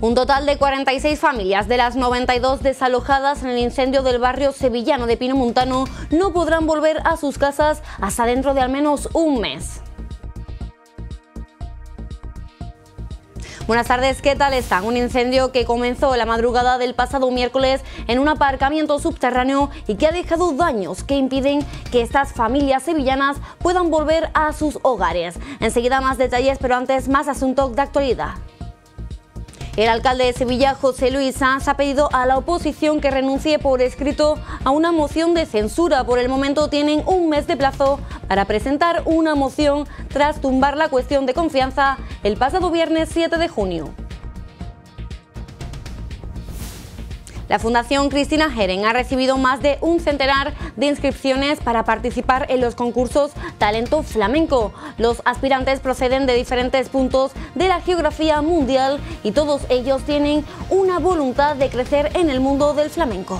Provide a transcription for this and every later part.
Un total de 46 familias de las 92 desalojadas en el incendio del barrio sevillano de Pino Montano no podrán volver a sus casas hasta dentro de al menos un mes. Buenas tardes, ¿qué tal están? Un incendio que comenzó la madrugada del pasado miércoles en un aparcamiento subterráneo y que ha dejado daños que impiden que estas familias sevillanas puedan volver a sus hogares. Enseguida más detalles, pero antes más asuntos de actualidad. El alcalde de Sevilla, José Luis Sanz, ha pedido a la oposición que renuncie por escrito a una moción de censura. Por el momento tienen un mes de plazo para presentar una moción tras tumbar la cuestión de confianza el pasado viernes 7 de junio. La Fundación Cristina Jeren ha recibido más de un centenar de inscripciones para participar en los concursos Talento Flamenco. Los aspirantes proceden de diferentes puntos de la geografía mundial y todos ellos tienen una voluntad de crecer en el mundo del flamenco.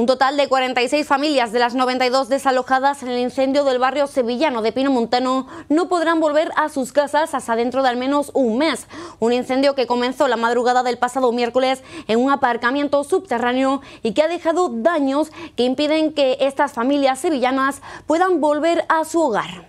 Un total de 46 familias de las 92 desalojadas en el incendio del barrio sevillano de pinomontano no podrán volver a sus casas hasta dentro de al menos un mes. Un incendio que comenzó la madrugada del pasado miércoles en un aparcamiento subterráneo y que ha dejado daños que impiden que estas familias sevillanas puedan volver a su hogar.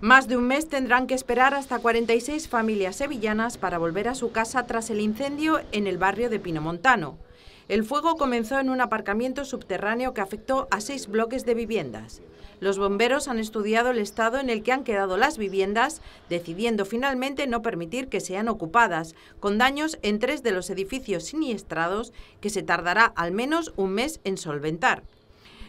Más de un mes tendrán que esperar hasta 46 familias sevillanas para volver a su casa tras el incendio en el barrio de pinomontano. El fuego comenzó en un aparcamiento subterráneo que afectó a seis bloques de viviendas. Los bomberos han estudiado el estado en el que han quedado las viviendas, decidiendo finalmente no permitir que sean ocupadas, con daños en tres de los edificios siniestrados que se tardará al menos un mes en solventar.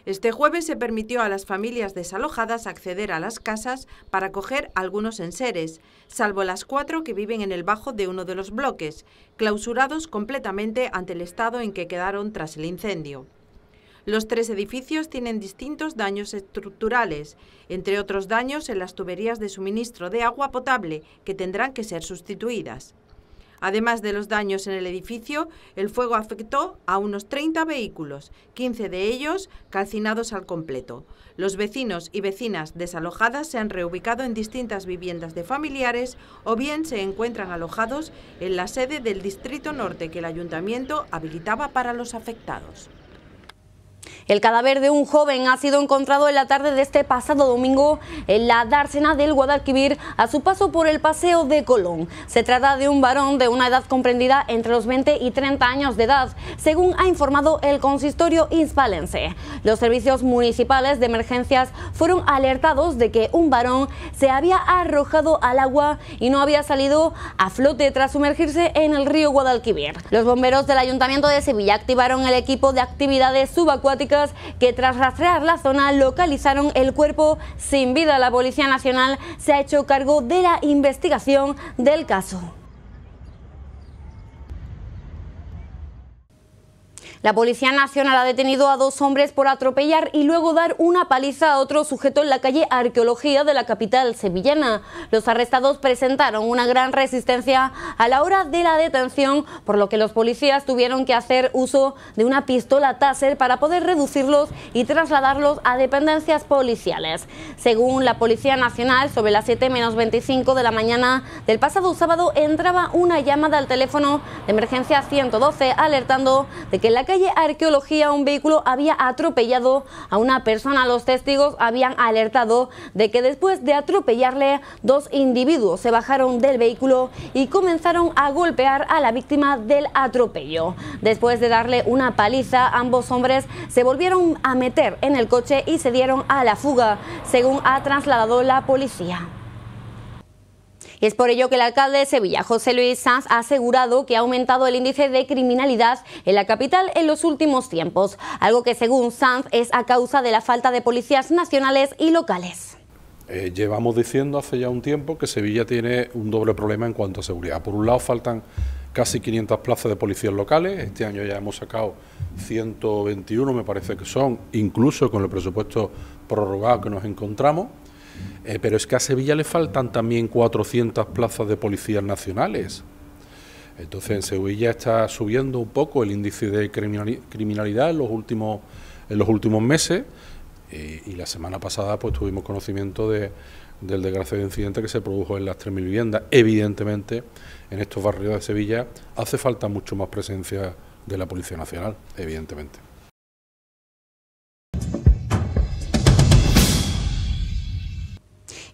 Este jueves se permitió a las familias desalojadas acceder a las casas para coger algunos enseres, salvo las cuatro que viven en el bajo de uno de los bloques, clausurados completamente ante el estado en que quedaron tras el incendio. Los tres edificios tienen distintos daños estructurales, entre otros daños en las tuberías de suministro de agua potable, que tendrán que ser sustituidas. Además de los daños en el edificio, el fuego afectó a unos 30 vehículos, 15 de ellos calcinados al completo. Los vecinos y vecinas desalojadas se han reubicado en distintas viviendas de familiares o bien se encuentran alojados en la sede del Distrito Norte que el Ayuntamiento habilitaba para los afectados. El cadáver de un joven ha sido encontrado en la tarde de este pasado domingo en la dársena del Guadalquivir a su paso por el Paseo de Colón. Se trata de un varón de una edad comprendida entre los 20 y 30 años de edad, según ha informado el consistorio inspalense. Los servicios municipales de emergencias fueron alertados de que un varón se había arrojado al agua y no había salido a flote tras sumergirse en el río Guadalquivir. Los bomberos del Ayuntamiento de Sevilla activaron el equipo de actividades subacuáticas que tras rastrear la zona localizaron el cuerpo sin vida. La Policía Nacional se ha hecho cargo de la investigación del caso. La Policía Nacional ha detenido a dos hombres por atropellar y luego dar una paliza a otro sujeto en la calle Arqueología de la capital sevillana. Los arrestados presentaron una gran resistencia a la hora de la detención, por lo que los policías tuvieron que hacer uso de una pistola Taser para poder reducirlos y trasladarlos a dependencias policiales. Según la Policía Nacional, sobre las 7 menos 25 de la mañana del pasado sábado entraba una llamada al teléfono de emergencia 112 alertando de que la calle calle Arqueología un vehículo había atropellado a una persona. Los testigos habían alertado de que después de atropellarle, dos individuos se bajaron del vehículo y comenzaron a golpear a la víctima del atropello. Después de darle una paliza, ambos hombres se volvieron a meter en el coche y se dieron a la fuga, según ha trasladado la policía es por ello que el alcalde de Sevilla, José Luis Sanz, ha asegurado que ha aumentado el índice de criminalidad en la capital en los últimos tiempos, algo que según Sanz es a causa de la falta de policías nacionales y locales. Eh, llevamos diciendo hace ya un tiempo que Sevilla tiene un doble problema en cuanto a seguridad. Por un lado faltan casi 500 plazas de policías locales, este año ya hemos sacado 121 me parece que son, incluso con el presupuesto prorrogado que nos encontramos. Eh, pero es que a Sevilla le faltan también 400 plazas de policías nacionales. Entonces en Sevilla está subiendo un poco el índice de criminalidad en los últimos, en los últimos meses eh, y la semana pasada pues tuvimos conocimiento de, del desgraciado incidente que se produjo en las mil viviendas. Evidentemente en estos barrios de Sevilla hace falta mucho más presencia de la Policía Nacional, evidentemente.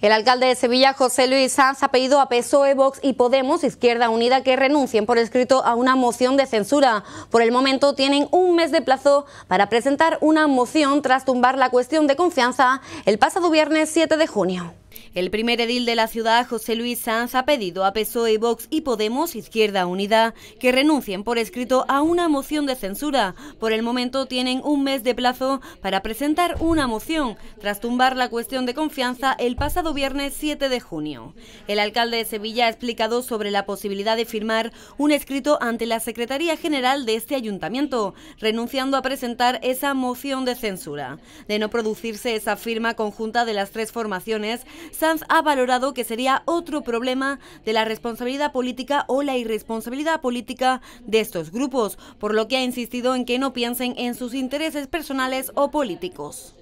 El alcalde de Sevilla, José Luis Sanz, ha pedido a PSOE, Vox y Podemos, Izquierda Unida, que renuncien por escrito a una moción de censura. Por el momento tienen un mes de plazo para presentar una moción tras tumbar la cuestión de confianza el pasado viernes 7 de junio. El primer edil de la ciudad, José Luis Sanz, ha pedido a PSOE, Vox y Podemos, Izquierda Unida, que renuncien por escrito a una moción de censura. Por el momento tienen un mes de plazo para presentar una moción, tras tumbar la cuestión de confianza el pasado viernes 7 de junio. El alcalde de Sevilla ha explicado sobre la posibilidad de firmar un escrito ante la Secretaría General de este ayuntamiento, renunciando a presentar esa moción de censura. De no producirse esa firma conjunta de las tres formaciones, Sanz ha valorado que sería otro problema de la responsabilidad política o la irresponsabilidad política de estos grupos, por lo que ha insistido en que no piensen en sus intereses personales o políticos.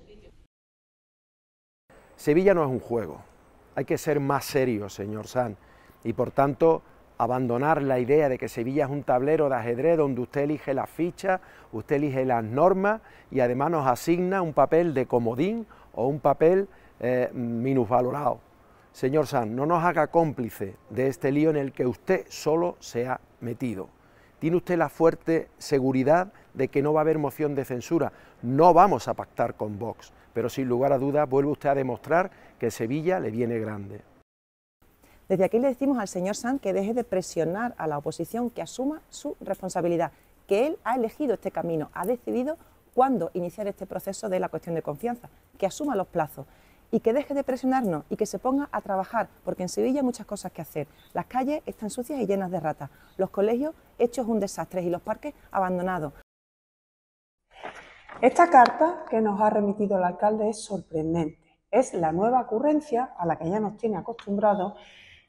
Sevilla no es un juego, hay que ser más serio, señor Sanz, y por tanto abandonar la idea de que Sevilla es un tablero de ajedrez donde usted elige las fichas, usted elige las normas y además nos asigna un papel de comodín o un papel eh, minusvalorado. Señor San, no nos haga cómplice de este lío en el que usted solo se ha metido. Tiene usted la fuerte seguridad de que no va a haber moción de censura. No vamos a pactar con Vox, pero sin lugar a dudas vuelve usted a demostrar que Sevilla le viene grande. Desde aquí le decimos al señor San que deje de presionar a la oposición, que asuma su responsabilidad, que él ha elegido este camino, ha decidido cuándo iniciar este proceso de la cuestión de confianza, que asuma los plazos, y que deje de presionarnos y que se ponga a trabajar, porque en Sevilla hay muchas cosas que hacer. Las calles están sucias y llenas de ratas, los colegios hechos un desastre y los parques abandonados. Esta carta que nos ha remitido el alcalde es sorprendente. Es la nueva ocurrencia a la que ya nos tiene acostumbrados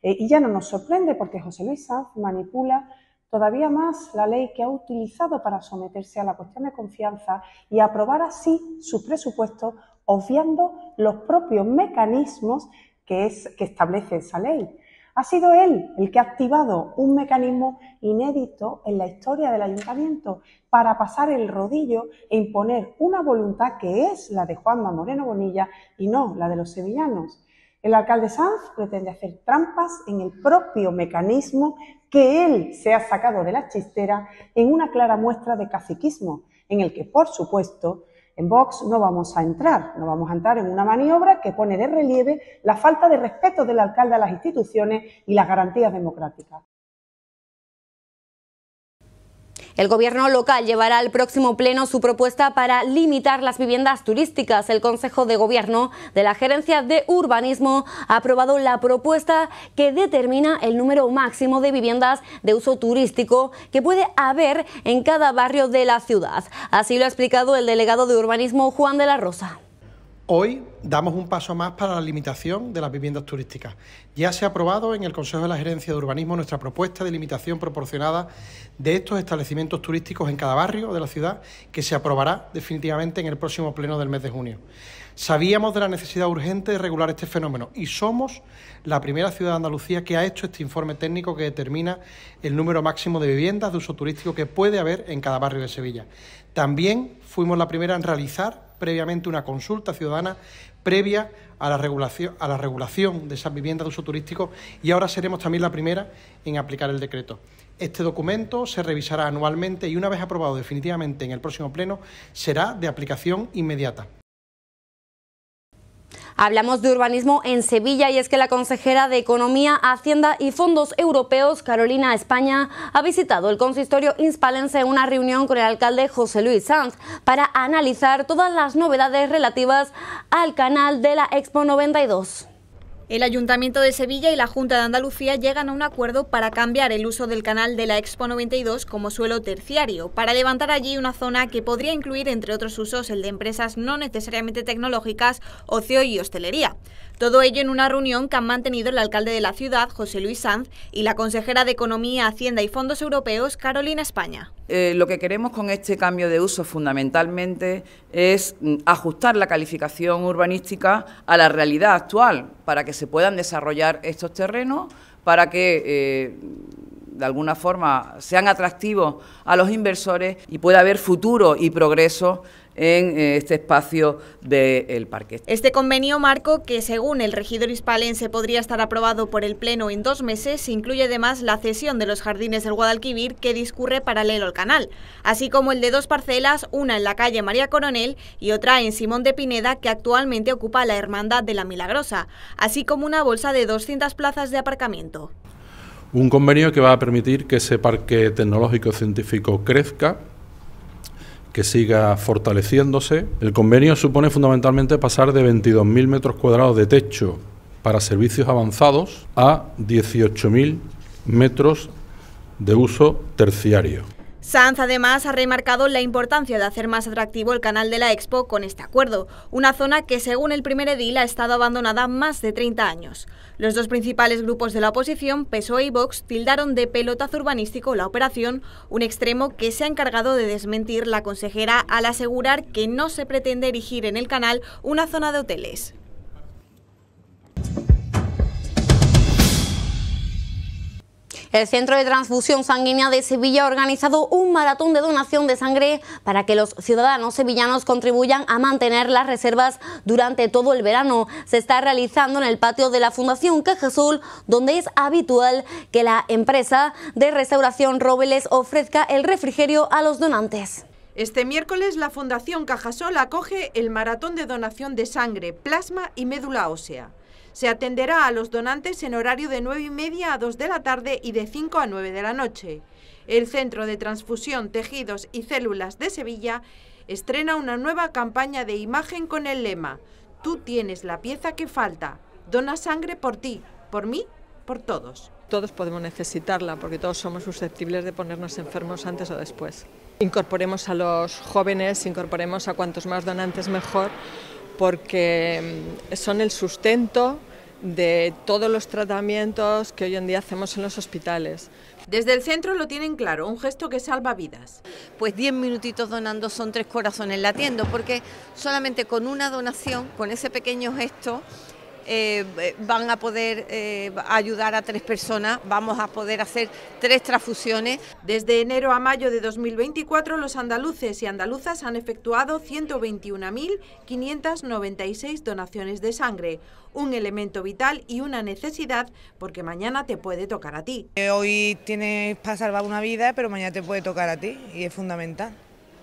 eh, y ya no nos sorprende porque José Luis Sanz manipula todavía más la ley que ha utilizado para someterse a la cuestión de confianza y aprobar así su presupuesto obviando los propios mecanismos que, que establece esa ley. Ha sido él el que ha activado un mecanismo inédito en la historia del ayuntamiento para pasar el rodillo e imponer una voluntad que es la de Juanma Moreno Bonilla y no la de los sevillanos. El alcalde Sanz pretende hacer trampas en el propio mecanismo que él se ha sacado de la chistera en una clara muestra de caciquismo, en el que, por supuesto, en Vox no vamos a entrar, no vamos a entrar en una maniobra que pone de relieve la falta de respeto del alcalde a las instituciones y las garantías democráticas. El gobierno local llevará al próximo pleno su propuesta para limitar las viviendas turísticas. El Consejo de Gobierno de la Gerencia de Urbanismo ha aprobado la propuesta que determina el número máximo de viviendas de uso turístico que puede haber en cada barrio de la ciudad. Así lo ha explicado el delegado de Urbanismo Juan de la Rosa. Hoy damos un paso más para la limitación de las viviendas turísticas. Ya se ha aprobado en el Consejo de la Gerencia de Urbanismo nuestra propuesta de limitación proporcionada de estos establecimientos turísticos en cada barrio de la ciudad, que se aprobará definitivamente en el próximo pleno del mes de junio. Sabíamos de la necesidad urgente de regular este fenómeno y somos la primera ciudad de Andalucía que ha hecho este informe técnico que determina el número máximo de viviendas de uso turístico que puede haber en cada barrio de Sevilla. También fuimos la primera en realizar previamente una consulta ciudadana previa a la, regulación, a la regulación de esas viviendas de uso turístico y ahora seremos también la primera en aplicar el decreto. Este documento se revisará anualmente y una vez aprobado definitivamente en el próximo pleno será de aplicación inmediata. Hablamos de urbanismo en Sevilla y es que la consejera de Economía, Hacienda y Fondos Europeos, Carolina España, ha visitado el consistorio inspalense en una reunión con el alcalde José Luis Sanz para analizar todas las novedades relativas al canal de la Expo 92. El Ayuntamiento de Sevilla y la Junta de Andalucía llegan a un acuerdo para cambiar el uso del canal de la Expo 92 como suelo terciario, para levantar allí una zona que podría incluir, entre otros usos, el de empresas no necesariamente tecnológicas, ocio y hostelería. Todo ello en una reunión que han mantenido el alcalde de la ciudad, José Luis Sanz, y la consejera de Economía, Hacienda y Fondos Europeos, Carolina España. Eh, lo que queremos con este cambio de uso fundamentalmente es mm, ajustar la calificación urbanística a la realidad actual para que se puedan desarrollar estos terrenos para que eh, de alguna forma sean atractivos a los inversores y pueda haber futuro y progreso en eh, este espacio del parque. Este convenio marco, que según el regidor hispalense podría estar aprobado por el Pleno en dos meses, incluye además la cesión de los jardines del Guadalquivir que discurre paralelo al canal, así como el de dos parcelas, una en la calle María Coronel y otra en Simón de Pineda, que actualmente ocupa la Hermandad de la Milagrosa, así como una bolsa de 200 plazas de aparcamiento. Un convenio que va a permitir que ese parque tecnológico científico crezca, que siga fortaleciéndose. El convenio supone fundamentalmente pasar de 22.000 metros cuadrados de techo para servicios avanzados a 18.000 metros de uso terciario. Sanz además ha remarcado la importancia de hacer más atractivo el canal de la Expo con este acuerdo, una zona que según el primer edil ha estado abandonada más de 30 años. Los dos principales grupos de la oposición, PSOE y Vox, tildaron de pelotazo urbanístico la operación, un extremo que se ha encargado de desmentir la consejera al asegurar que no se pretende erigir en el canal una zona de hoteles. El Centro de Transfusión Sanguínea de Sevilla ha organizado un maratón de donación de sangre para que los ciudadanos sevillanos contribuyan a mantener las reservas durante todo el verano. Se está realizando en el patio de la Fundación Cajasol, donde es habitual que la empresa de restauración Robles ofrezca el refrigerio a los donantes. Este miércoles la Fundación Cajasol acoge el Maratón de Donación de Sangre, Plasma y Médula Ósea. Se atenderá a los donantes en horario de 9 y media a 2 de la tarde y de 5 a 9 de la noche. El Centro de Transfusión, Tejidos y Células de Sevilla estrena una nueva campaña de imagen con el lema Tú tienes la pieza que falta. Dona sangre por ti, por mí, por todos. Todos podemos necesitarla porque todos somos susceptibles de ponernos enfermos antes o después. Incorporemos a los jóvenes, incorporemos a cuantos más donantes mejor porque mm, son el sustento de todos los tratamientos que hoy en día hacemos en los hospitales. Desde el centro lo tienen claro, un gesto que salva vidas. Pues 10 minutitos donando son tres corazones latiendo, porque solamente con una donación, con ese pequeño gesto, eh, eh, van a poder eh, ayudar a tres personas, vamos a poder hacer tres transfusiones. Desde enero a mayo de 2024, los andaluces y andaluzas han efectuado 121.596 donaciones de sangre, un elemento vital y una necesidad porque mañana te puede tocar a ti. Hoy tienes para salvar una vida, pero mañana te puede tocar a ti y es fundamental.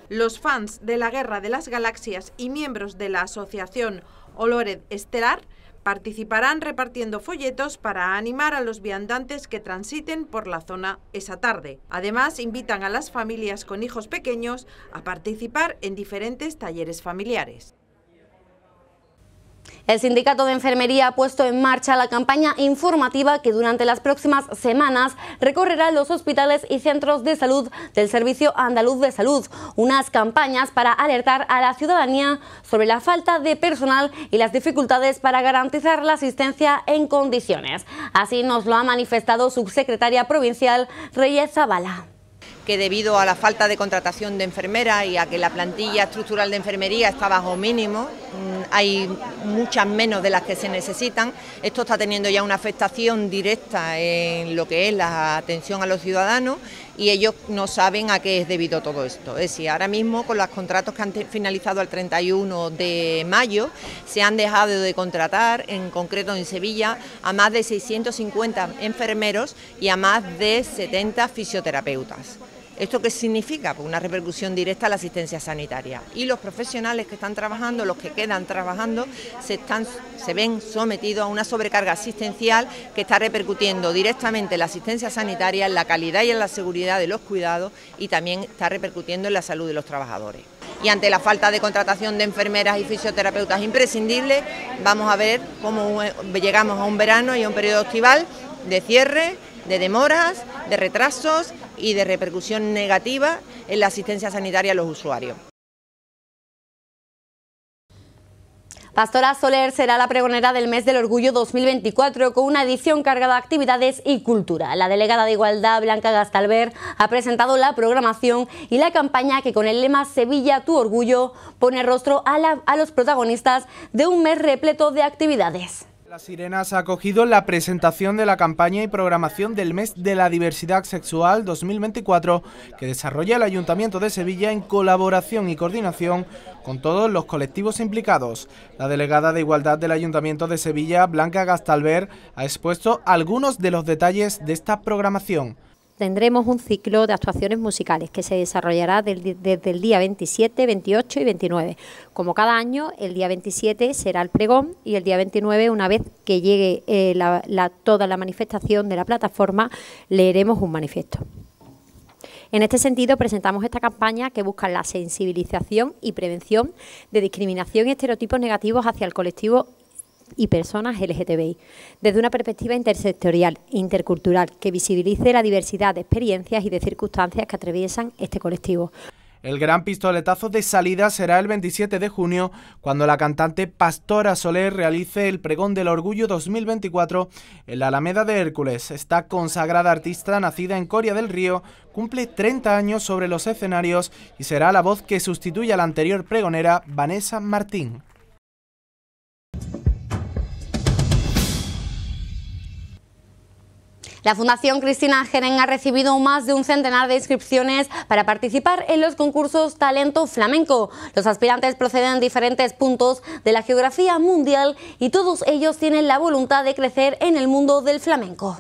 Los fans de la Guerra de las Galaxias y miembros de la asociación Olored Estelar Participarán repartiendo folletos para animar a los viandantes que transiten por la zona esa tarde. Además, invitan a las familias con hijos pequeños a participar en diferentes talleres familiares. El Sindicato de Enfermería ha puesto en marcha la campaña informativa que durante las próximas semanas recorrerá los hospitales y centros de salud del Servicio Andaluz de Salud, unas campañas para alertar a la ciudadanía sobre la falta de personal y las dificultades para garantizar la asistencia en condiciones. Así nos lo ha manifestado subsecretaria provincial Reyes Zavala que debido a la falta de contratación de enfermeras y a que la plantilla estructural de enfermería está bajo mínimo, mm, hay muchas menos de las que se necesitan. Esto está teniendo ya una afectación directa en lo que es la atención a los ciudadanos y ellos no saben a qué es debido todo esto. Es decir, ahora mismo con los contratos que han finalizado el 31 de mayo se han dejado de contratar, en concreto en Sevilla, a más de 650 enfermeros y a más de 70 fisioterapeutas. ¿Esto qué significa? Pues una repercusión directa a la asistencia sanitaria. Y los profesionales que están trabajando, los que quedan trabajando, se, están, se ven sometidos a una sobrecarga asistencial que está repercutiendo directamente en la asistencia sanitaria, en la calidad y en la seguridad de los cuidados y también está repercutiendo en la salud de los trabajadores. Y ante la falta de contratación de enfermeras y fisioterapeutas imprescindibles, vamos a ver cómo eh, llegamos a un verano y a un periodo estival de cierre, de demoras, de retrasos y de repercusión negativa en la asistencia sanitaria a los usuarios. Pastora Soler será la pregonera del mes del Orgullo 2024 con una edición cargada de actividades y cultura. La delegada de Igualdad, Blanca Gastalver, ha presentado la programación y la campaña que con el lema Sevilla tu orgullo pone rostro a, a los protagonistas de un mes repleto de actividades. Las Sirenas ha acogido la presentación de la campaña y programación del Mes de la Diversidad Sexual 2024 que desarrolla el Ayuntamiento de Sevilla en colaboración y coordinación con todos los colectivos implicados. La delegada de Igualdad del Ayuntamiento de Sevilla, Blanca Gastalver, ha expuesto algunos de los detalles de esta programación tendremos un ciclo de actuaciones musicales que se desarrollará desde el día 27, 28 y 29. Como cada año, el día 27 será el pregón y el día 29, una vez que llegue eh, toda la manifestación de la plataforma, leeremos un manifiesto. En este sentido, presentamos esta campaña que busca la sensibilización y prevención de discriminación y estereotipos negativos hacia el colectivo y personas LGTBI, desde una perspectiva intersectorial e intercultural que visibilice la diversidad de experiencias y de circunstancias que atraviesan este colectivo. El gran pistoletazo de salida será el 27 de junio, cuando la cantante Pastora Soler realice el Pregón del Orgullo 2024 en la Alameda de Hércules. Esta consagrada artista, nacida en Coria del Río, cumple 30 años sobre los escenarios y será la voz que sustituya a la anterior pregonera Vanessa Martín. La Fundación Cristina Geren ha recibido más de un centenar de inscripciones para participar en los concursos Talento Flamenco. Los aspirantes proceden de diferentes puntos de la geografía mundial y todos ellos tienen la voluntad de crecer en el mundo del flamenco.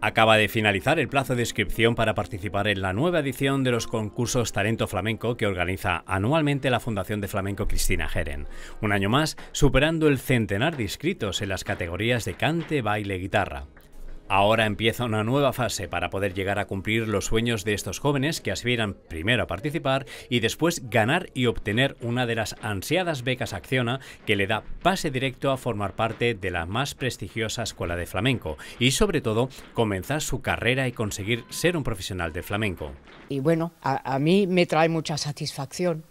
Acaba de finalizar el plazo de inscripción para participar en la nueva edición de los concursos Talento Flamenco que organiza anualmente la Fundación de Flamenco Cristina Geren. Un año más, superando el centenar de inscritos en las categorías de cante, baile, guitarra. Ahora empieza una nueva fase para poder llegar a cumplir los sueños de estos jóvenes que aspiran primero a participar y después ganar y obtener una de las ansiadas becas Acciona que le da pase directo a formar parte de la más prestigiosa escuela de flamenco y sobre todo comenzar su carrera y conseguir ser un profesional de flamenco. Y bueno, a, mí me trae mucha satisfacción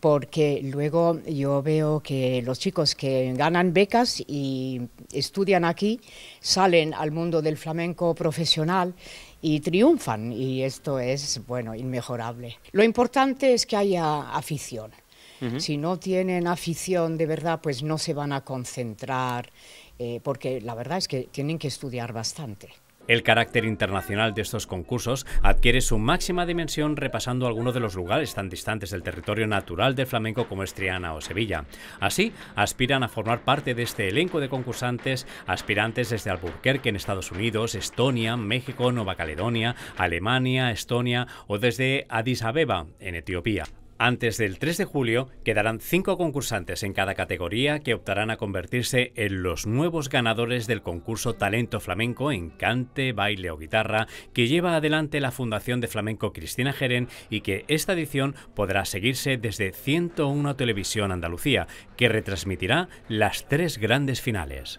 porque luego yo veo que los chicos que ganan becas y estudian aquí, salen al mundo del flamenco profesional y triunfan y esto es, bueno, inmejorable. Lo importante es que haya afición. Si no tienen afición de verdad, pues no se van a concentrar, eh, porque la verdad es que tienen que estudiar bastante. El carácter internacional de estos concursos adquiere su máxima dimensión repasando algunos de los lugares tan distantes del territorio natural del flamenco como Estriana o Sevilla. Así, aspiran a formar parte de este elenco de concursantes aspirantes desde Albuquerque en Estados Unidos, Estonia, México, Nueva Caledonia, Alemania, Estonia o desde Addis Abeba en Etiopía. Antes del 3 de julio quedarán cinco concursantes en cada categoría que optarán a convertirse en los nuevos ganadores del concurso Talento Flamenco en cante, baile o guitarra que lleva adelante la Fundación de Flamenco Cristina Jeren y que esta edición podrá seguirse desde 101 Televisión Andalucía, que retransmitirá las tres grandes finales.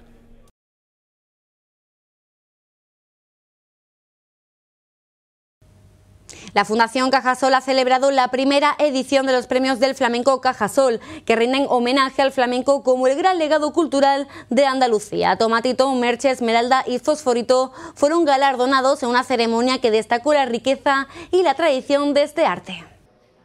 La Fundación Cajasol ha celebrado la primera edición de los premios del flamenco Cajasol, que rinden homenaje al flamenco como el gran legado cultural de Andalucía. Tomatito, Merche, Esmeralda y Fosforito fueron galardonados en una ceremonia que destacó la riqueza y la tradición de este arte.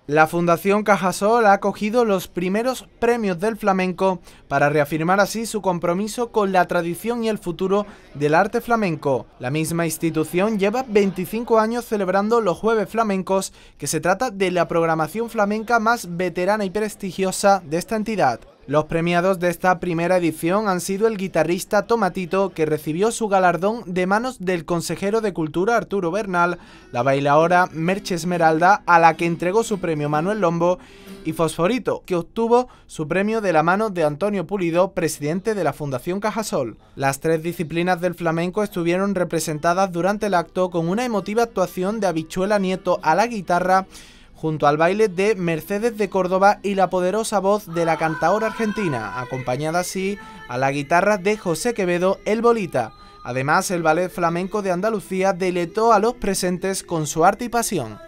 La Fundación Cajasol ha acogido los primeros premios del flamenco para reafirmar así su compromiso con la tradición y el futuro del arte flamenco. La misma institución lleva 25 años celebrando los Jueves Flamencos, que se trata de la programación flamenca más veterana y prestigiosa de esta entidad. Los premiados de esta primera edición han sido el guitarrista Tomatito, que recibió su galardón de manos del consejero de Cultura Arturo Bernal, la bailaora Merche Esmeralda, a la que entregó su premio Manuel Lombo, y Fosforito, que obtuvo su premio de la mano de Antonio Pulido, presidente de la Fundación Cajasol. Las tres disciplinas del flamenco estuvieron representadas durante el acto con una emotiva actuación de Habichuela Nieto a la guitarra, junto al baile de Mercedes de Córdoba y la poderosa voz de la cantaora argentina, acompañada así a la guitarra de José Quevedo El Bolita. Además, el ballet flamenco de Andalucía deletó a los presentes con su arte y pasión.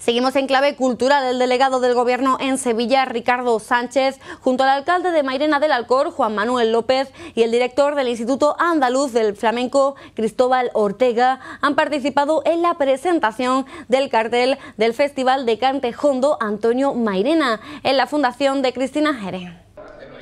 Seguimos en clave cultural. El delegado del gobierno en Sevilla, Ricardo Sánchez, junto al alcalde de Mairena del Alcor, Juan Manuel López, y el director del Instituto Andaluz del Flamenco, Cristóbal Ortega, han participado en la presentación del cartel del Festival de Cante Antonio Mairena en la Fundación de Cristina Jerez.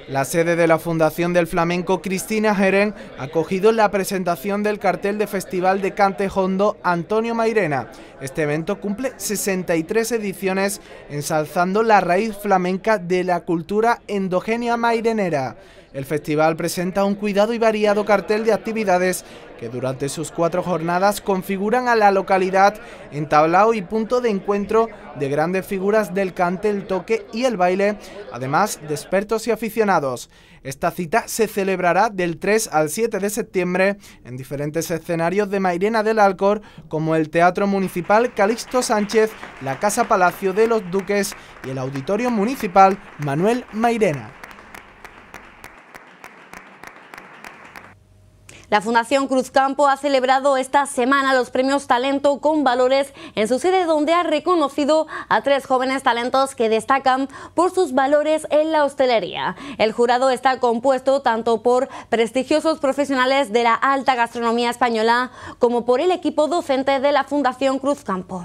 La sede de la Fundación del Flamenco Cristina Jeren ha acogido la presentación del cartel de Festival de Cante jondo Antonio Mairena. Este evento cumple 63 ediciones ensalzando la raíz flamenca de la cultura endogénea mairenera el festival presenta un cuidado y variado cartel de actividades que durante sus cuatro jornadas configuran a la localidad en tablao y punto de encuentro de grandes figuras del cante, el toque y el baile, además de expertos y aficionados. Esta cita se celebrará del 3 al 7 de septiembre en diferentes escenarios de Mairena del Alcor, como el Teatro Municipal Calixto Sánchez, la Casa Palacio de los Duques y el Auditorio Municipal Manuel Mairena. La Fundación Cruz Campo ha celebrado esta semana los premios Talento con Valores en su sede donde ha reconocido a tres jóvenes talentos que destacan por sus valores en la hostelería. El jurado está compuesto tanto por prestigiosos profesionales de la alta gastronomía española como por el equipo docente de la Fundación Cruz Campo.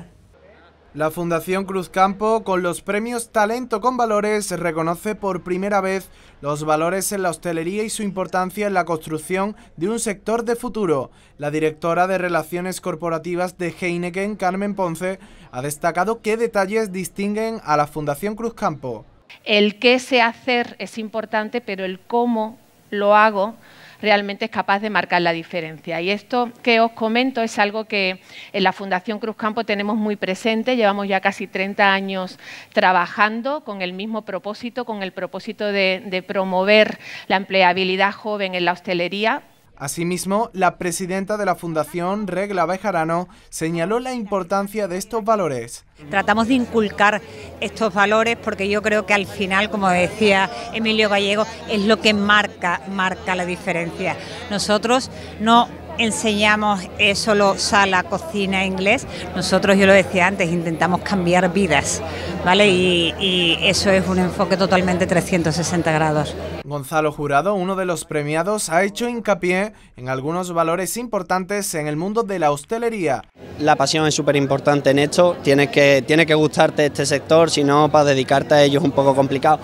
La Fundación Cruzcampo, con los premios Talento con Valores, reconoce por primera vez los valores en la hostelería y su importancia en la construcción de un sector de futuro. La directora de Relaciones Corporativas de Heineken, Carmen Ponce, ha destacado qué detalles distinguen a la Fundación Cruzcampo. El qué sé hacer es importante, pero el cómo lo hago realmente es capaz de marcar la diferencia. Y esto que os comento es algo que en la Fundación Cruz Campo tenemos muy presente, llevamos ya casi 30 años trabajando con el mismo propósito, con el propósito de, de promover la empleabilidad joven en la hostelería, Asimismo, la presidenta de la Fundación, Regla Bejarano, señaló la importancia de estos valores. Tratamos de inculcar estos valores porque yo creo que al final, como decía Emilio Gallego, es lo que marca, marca la diferencia. Nosotros no enseñamos eso, solo sala, cocina, inglés, nosotros, yo lo decía antes, intentamos cambiar vidas, ¿vale? Y, eso es un enfoque totalmente 360 grados. Gonzalo Jurado, uno de los premiados, ha hecho hincapié en algunos valores importantes en el mundo de la hostelería. La pasión es súper importante en esto, ...tiene que, tienes que gustarte este sector, si no, para dedicarte a ello es un poco complicado.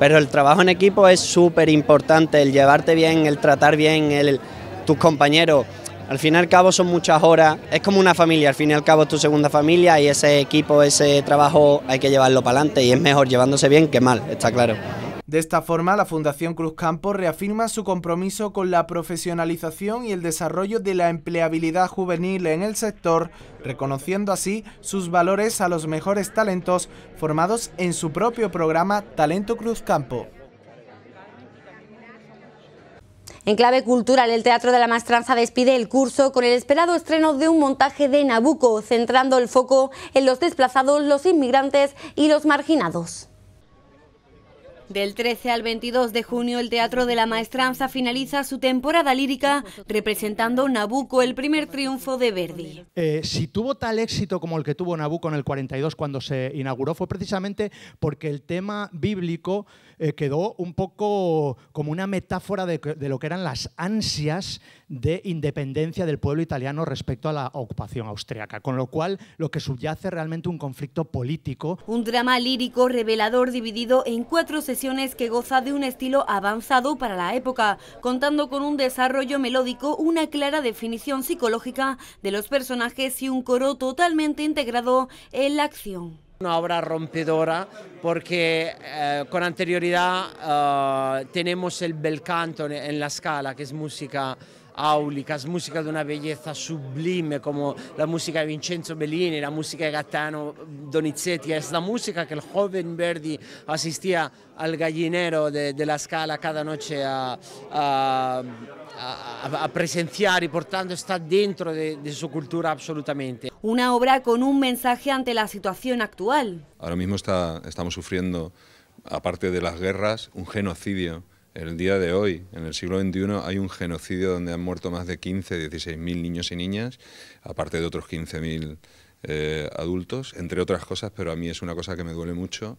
Pero el trabajo en equipo es súper importante, el llevarte bien, el tratar bien, el tus compañeros. Al fin y al cabo son muchas horas, es como una familia, al fin y al cabo es tu segunda familia y ese equipo, ese trabajo hay que llevarlo para adelante y es mejor llevándose bien que mal, está claro. De esta forma, la Fundación Cruz Campo reafirma su compromiso con la profesionalización y el desarrollo de la empleabilidad juvenil en el sector, reconociendo así sus valores a los mejores talentos formados en su propio programa Talento Cruz Campo. En clave cultural, el Teatro de la Mastranza despide el curso con el esperado estreno de un montaje de Nabucco, centrando el foco en los desplazados, los inmigrantes y los marginados. Del 13 al 22 de junio, el Teatro de la Maestranza finaliza su temporada lírica representando Nabucco, el primer triunfo de Verdi. Eh, si tuvo tal éxito como el que tuvo Nabucco en el 42 cuando se inauguró, fue precisamente porque el tema bíblico eh, quedó un poco como una metáfora de, lo que eran las ansias de independencia del pueblo italiano respecto a la ocupación austriaca, con lo cual lo que subyace realmente un conflicto político. Un drama lírico revelador dividido en cuatro sesiones que goza de un estilo avanzado para la época, contando con un desarrollo melódico, una clara definición psicológica de los personajes y un coro totalmente integrado en la acción una obra rompedora porque eh, con anterioridad eh, tenemos el bel canto en la escala, que es música aulicas, música de una belleza sublime como la música de Vincenzo Bellini, la música de Gattano Donizetti, es la música que el joven Verdi asistía al gallinero de, la Scala cada noche a, presenciar y por tanto está dentro de, de su cultura absolutamente. Una obra con un mensaje ante la situación actual. Ahora mismo está, estamos sufriendo, aparte de las guerras, un genocidio el día de hoy, en el siglo XXI, hay un genocidio donde han muerto más de 15, 16.000 niños y niñas, aparte de otros 15.000 eh, adultos, entre otras cosas, pero a mí es una cosa que me duele mucho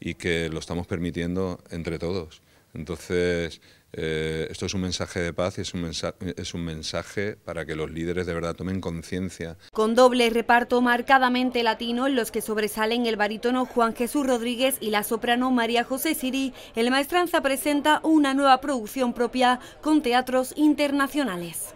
y que lo estamos permitiendo entre todos. Entonces, eh, esto es un mensaje de paz y es un, mensaje, es un mensaje para que los líderes de verdad tomen conciencia. Con doble reparto marcadamente latino, en los que sobresalen el barítono Juan Jesús Rodríguez y la soprano María José Siri, el Maestranza presenta una nueva producción propia con teatros internacionales.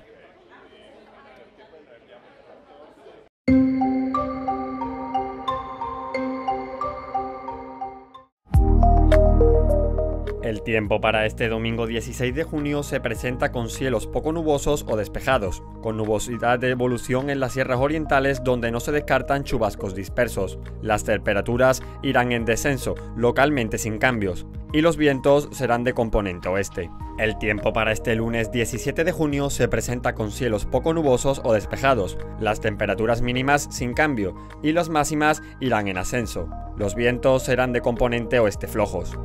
El tiempo para este domingo 16 de junio se presenta con cielos poco nubosos o despejados, con nubosidad de evolución en las sierras orientales donde no se descartan chubascos dispersos. Las temperaturas irán en descenso, localmente sin cambios, y los vientos serán de componente oeste. El tiempo para este lunes 17 de junio se presenta con cielos poco nubosos o despejados, las temperaturas mínimas sin cambio y las máximas irán en ascenso. Los vientos serán de componente oeste flojos.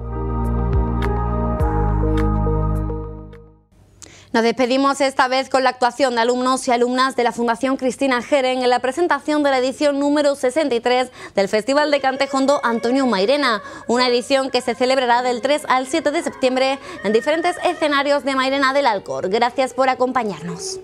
Nos despedimos esta vez con la actuación de alumnos y alumnas de la Fundación Cristina Jeren en la presentación de la edición número 63 del Festival de Cantejondo Antonio Mairena, una edición que se celebrará del 3 al 7 de septiembre en diferentes escenarios de Mairena del Alcor. Gracias por acompañarnos.